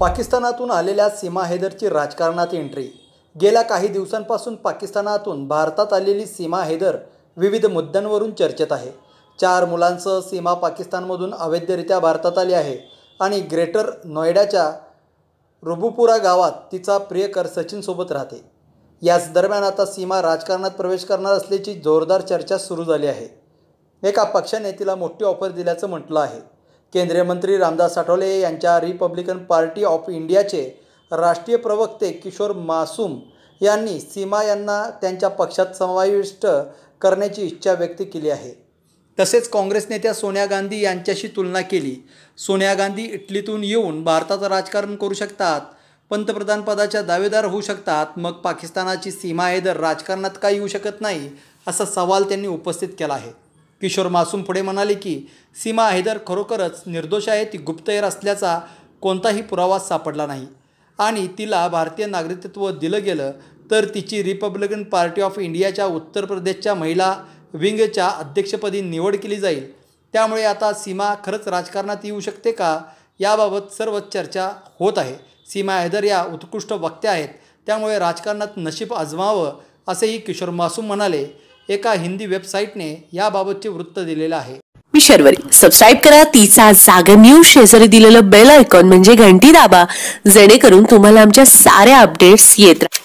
पाकिस्तानातून आलेल्या सीमा हैदरची राजकारणात एंट्री गेल्या काही दिवसांपासून पाकिस्तानातून भारतात आलेली सीमा हैदर विविध मुद्द्यांवरून चर्चेत आहे चार मुलांसह सीमा पाकिस्तानमधून अवैधरित्या भारतात आली आहे आणि ग्रेटर नोएडाच्या रुबुपुरा गावात तिचा प्रियकर सचिनसोबत राहते याच दरम्यान आता सीमा राजकारणात प्रवेश करणार असल्याची जोरदार चर्चा सुरू झाली आहे एका पक्षाने तिला मोठी ऑफर दिल्याचं म्हटलं आहे केंद्रीय मंत्री रामदास आठवले यांच्या रिपब्लिकन पार्टी ऑफ इंडियाचे राष्ट्रीय प्रवक्ते किशोर मासूम यांनी सीमा यांना त्यांच्या पक्षात समाविष्ट करण्याची इच्छा व्यक्त केली आहे तसेच काँग्रेस नेत्या सोनिया गांधी यांच्याशी तुलना केली सोनिया गांधी इटलीतून येऊन भारताचं राजकारण करू शकतात पंतप्रधानपदाच्या दावेदार होऊ शकतात मग पाकिस्तानाची सीमा आहे तर राजकारणात काही येऊ शकत नाही असा सवाल त्यांनी उपस्थित केला आहे किशोर मासूम पुढे म्हणाले की सीमा हैदर खरोखरच निर्दोष आहे ती गुप्तहेर असल्याचा कोणताही पुरावा सापडला नाही आणि तिला भारतीय नागरिकत्व दिलं गेलं तर तिची रिपब्लिकन पार्टी ऑफ इंडियाच्या उत्तर प्रदेशच्या महिला विंगच्या अध्यक्षपदी निवड केली जाईल त्यामुळे आता सीमा खरंच राजकारणात येऊ शकते का याबाबत सर्व चर्चा होत आहे सीमा हैदर या उत्कृष्ट वक्त्या आहेत त्यामुळे राजकारणात नशीब आजमावं असेही किशोर मासूम म्हणाले एका हिंदी वेबसाईटने याबाबतचे वृत्त दिलेलं आहे मी शर्वरी सबस्क्राईब करा तिचा जागर न्यूज शेजारी दिलेलं बेल आयकॉन म्हणजे घंटी दाबा जेणेकरून तुम्हाला आमच्या साऱ्या अपडेट्स येत